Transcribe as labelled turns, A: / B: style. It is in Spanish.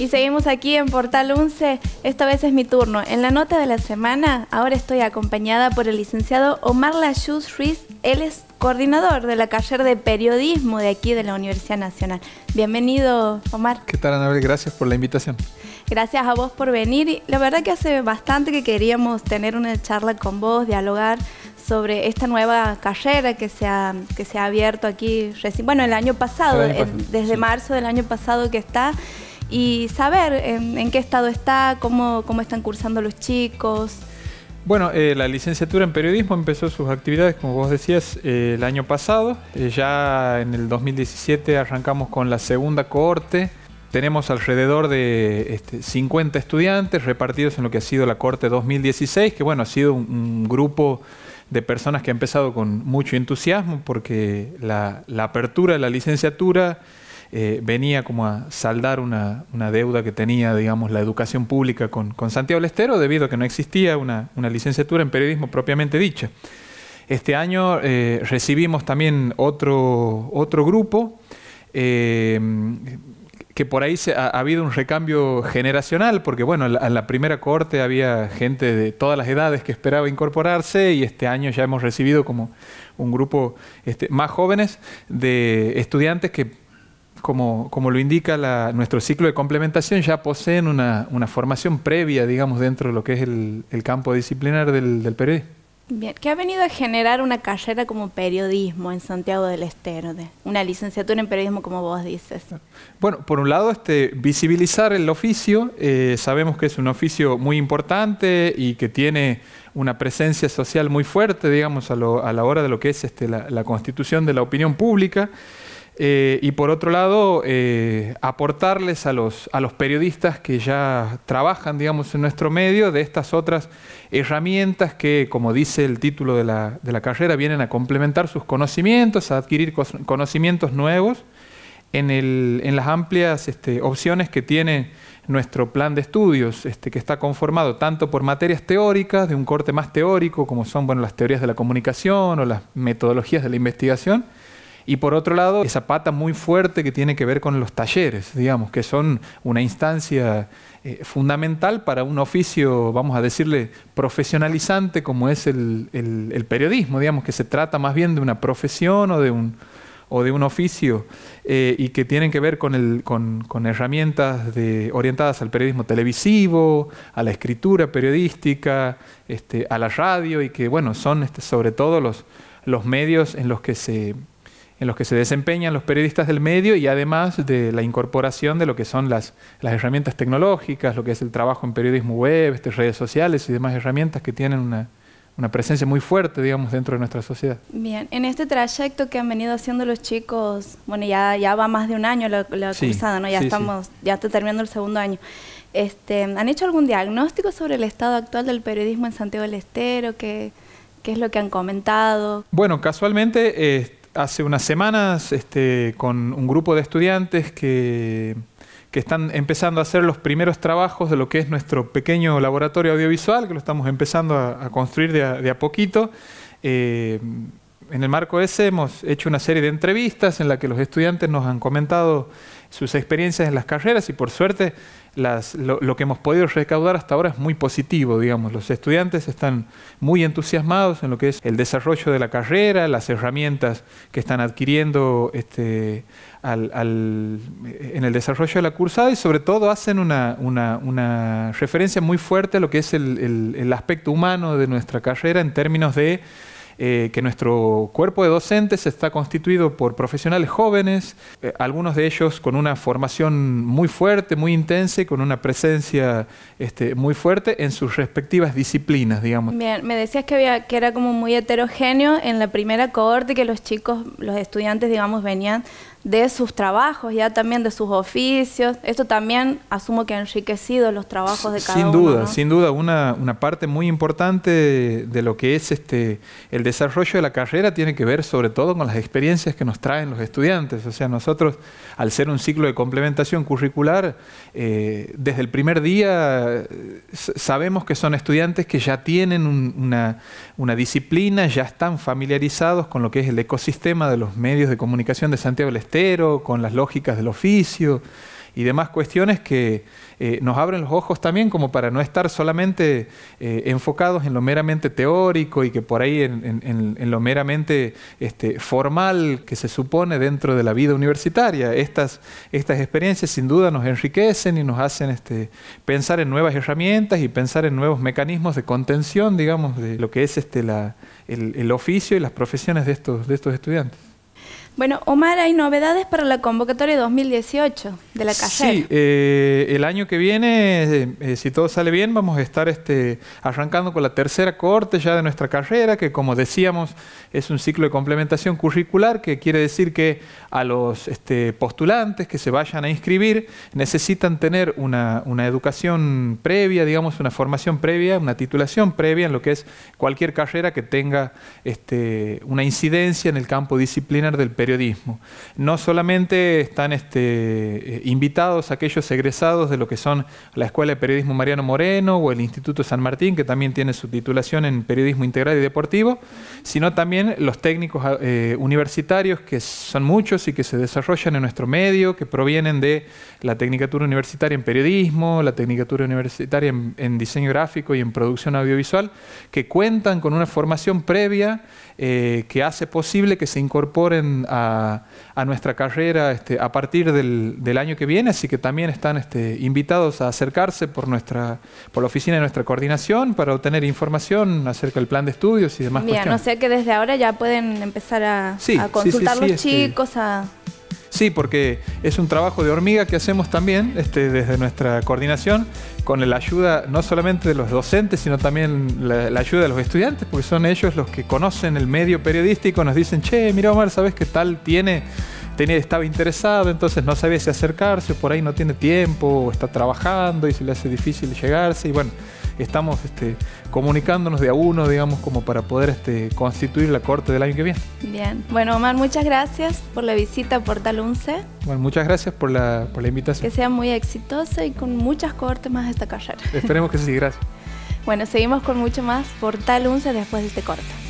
A: Y seguimos aquí en Portal 11. Esta vez es mi turno. En la nota de la semana, ahora estoy acompañada por el licenciado Omar Lachuz Ruiz. Él es coordinador de la carrera de periodismo de aquí de la Universidad Nacional. Bienvenido, Omar.
B: ¿Qué tal, Anabel? Gracias por la invitación.
A: Gracias a vos por venir. La verdad que hace bastante que queríamos tener una charla con vos, dialogar sobre esta nueva carrera que se ha, que se ha abierto aquí recién, bueno, el año pasado, desde marzo del año pasado que está y saber en, qué estado está, cómo, cómo están cursando los chicos.
B: Bueno, eh, la licenciatura en periodismo empezó sus actividades, como vos decías, eh, el año pasado. Eh, ya en el 2017 arrancamos con la segunda cohorte. Tenemos alrededor de 50 este, estudiantes repartidos en lo que ha sido la Corte 2016, que bueno, ha sido un, grupo de personas que ha empezado con mucho entusiasmo porque la, la apertura de la licenciatura eh, venía como a saldar una, deuda que tenía, digamos, la educación pública con, con Santiago Lestero, debido a que no existía una, licenciatura en periodismo propiamente dicha. Este año eh, recibimos también otro, otro grupo, eh, que por ahí ha, habido un recambio generacional, porque bueno, en la, primera corte había gente de todas las edades que esperaba incorporarse y este año ya hemos recibido como un grupo este, más jóvenes de estudiantes que como, lo indica la, nuestro ciclo de complementación, ya poseen una, formación previa, digamos, dentro de lo que es el, campo disciplinar del, del, periodismo.
A: Bien, que ha venido a generar una carrera como periodismo en Santiago del Estero, una licenciatura en periodismo como vos dices.
B: Bueno, por un lado, este, visibilizar el oficio, eh, sabemos que es un oficio muy importante y que tiene una presencia social muy fuerte, digamos, a, la hora de lo que es este, la, la constitución de la opinión pública. Eh, y por otro lado, eh, aportarles a los, a los periodistas que ya trabajan, en nuestro medio de estas otras herramientas que, como dice el título de la, carrera, vienen a complementar sus conocimientos, a adquirir conocimientos nuevos en, las amplias este, opciones que tiene nuestro plan de estudios, este, que está conformado tanto por materias teóricas, de un corte más teórico, como son las teorías de la comunicación o las metodologías de la investigación, y por otro lado, esa pata muy fuerte que tiene que ver con los talleres, digamos, que son una instancia eh, fundamental para un oficio, vamos a decirle, profesionalizante como es el, periodismo, digamos, que se trata más bien de una profesión o de un, o de un oficio eh, y que tienen que ver con, el, con, herramientas de, orientadas al periodismo televisivo, a la escritura periodística, este, a la radio y que, bueno, son este, sobre todo los, los medios en los que se en los que se desempeñan los periodistas del medio y además de la incorporación de lo que son las, las herramientas tecnológicas, lo que es el trabajo en periodismo web, estas redes sociales y demás herramientas que tienen una, presencia muy fuerte, digamos, dentro de nuestra sociedad.
A: Bien, en este trayecto que han venido haciendo los chicos, bueno, ya, ya va más de un año la, cursada, ¿no? Ya estamos, ya está terminando el segundo año. Este, ¿Han hecho algún diagnóstico sobre el estado actual del periodismo en Santiago del Estero? ¿Qué, qué es lo que han comentado?
B: Bueno, casualmente este, hace unas semanas este, con un grupo de estudiantes que, están empezando a hacer los primeros trabajos de lo que es nuestro pequeño laboratorio audiovisual, que lo estamos empezando a, construir de a, poquito. Eh, en el marco de ese hemos hecho una serie de entrevistas en la que los estudiantes nos han comentado sus experiencias en las carreras y por suerte las, lo, que hemos podido recaudar hasta ahora es muy positivo, digamos. Los estudiantes están muy entusiasmados en lo que es el desarrollo de la carrera, las herramientas que están adquiriendo este, en el desarrollo de la cursada y sobre todo hacen una, referencia muy fuerte a lo que es el aspecto humano de nuestra carrera en términos de eh, que nuestro cuerpo de docentes está constituido por profesionales jóvenes, eh, algunos de ellos con una formación muy fuerte, muy intensa y con una presencia este, muy fuerte en sus respectivas disciplinas, digamos.
A: Bien, me decías que, que era como muy heterogéneo en la primera cohorte, que los chicos, los estudiantes, digamos, venían de sus trabajos, ya también de sus oficios. Esto también asumo que ha enriquecido los trabajos de cada sin duda, Sin
B: duda, una, parte muy importante de, lo que es este, el desarrollo de la carrera tiene que ver sobre todo con las experiencias que nos traen los estudiantes. O sea, nosotros, al ser un ciclo de complementación curricular, eh, desde el primer día eh, sabemos que son estudiantes que ya tienen una, una disciplina, ya están familiarizados con lo que es el ecosistema de los medios de comunicación de Santiago del con las lógicas del oficio y demás cuestiones que eh, nos abren los ojos también como para no estar solamente eh, enfocados en lo meramente teórico y que por ahí en, lo meramente este, formal que se supone dentro de la vida universitaria. Estas, estas experiencias sin duda nos enriquecen y nos hacen este, pensar en nuevas herramientas y pensar en nuevos mecanismos de contención, digamos, de lo que es este, el, el, oficio y las profesiones de estos, de estos estudiantes.
A: Bueno, Omar, hay novedades para la convocatoria 2018 de la carrera. Sí,
B: eh, el año que viene, eh, eh, si todo sale bien, vamos a estar este, arrancando con la tercera corte ya de nuestra carrera, que como decíamos es un ciclo de complementación curricular, que quiere decir que a los este, postulantes que se vayan a inscribir necesitan tener una, educación previa, digamos, una formación previa, una titulación previa en lo que es cualquier carrera que tenga este, una incidencia en el campo disciplinar del periodo no solamente están este, eh, invitados aquellos egresados de lo que son la Escuela de Periodismo Mariano Moreno o el Instituto San Martín, que también tiene su titulación en Periodismo Integral y Deportivo, sino también los técnicos ah, eh, universitarios, que son muchos y que se desarrollan en nuestro medio, que provienen de la Tecnicatura Universitaria en Periodismo, la Tecnicatura Universitaria en, Diseño Gráfico y en Producción Audiovisual, que cuentan con una formación previa eh, que hace posible que se incorporen a, nuestra carrera este, a partir del, año que viene, así que también están este, invitados a acercarse por, nuestra, por la oficina de nuestra coordinación para obtener información acerca del plan de estudios y demás. Mira, no sé
A: que desde ahora ya pueden empezar a, a consultar los este, chicos, a
B: Sí, porque es un trabajo de hormiga que hacemos también este, desde nuestra coordinación con la ayuda no solamente de los docentes, sino también la, ayuda de los estudiantes, porque son ellos los que conocen el medio periodístico, nos dicen, che, mira Omar, ¿sabes qué tal tiene? Tenía, estaba interesado, entonces no sabía si acercarse, por ahí no tiene tiempo, o está trabajando y se le hace difícil llegarse, y bueno, estamos este, comunicándonos de a uno, digamos, como para poder este, constituir la corte del año que viene.
A: Bien. Bueno, Omar, muchas gracias por la visita a Portal 11.
B: Bueno, muchas gracias por la, por la invitación. Que sea
A: muy exitosa y con muchas cortes más esta carrera. Esperemos que sí, gracias. bueno, seguimos con mucho más Portal 11 después de este corte.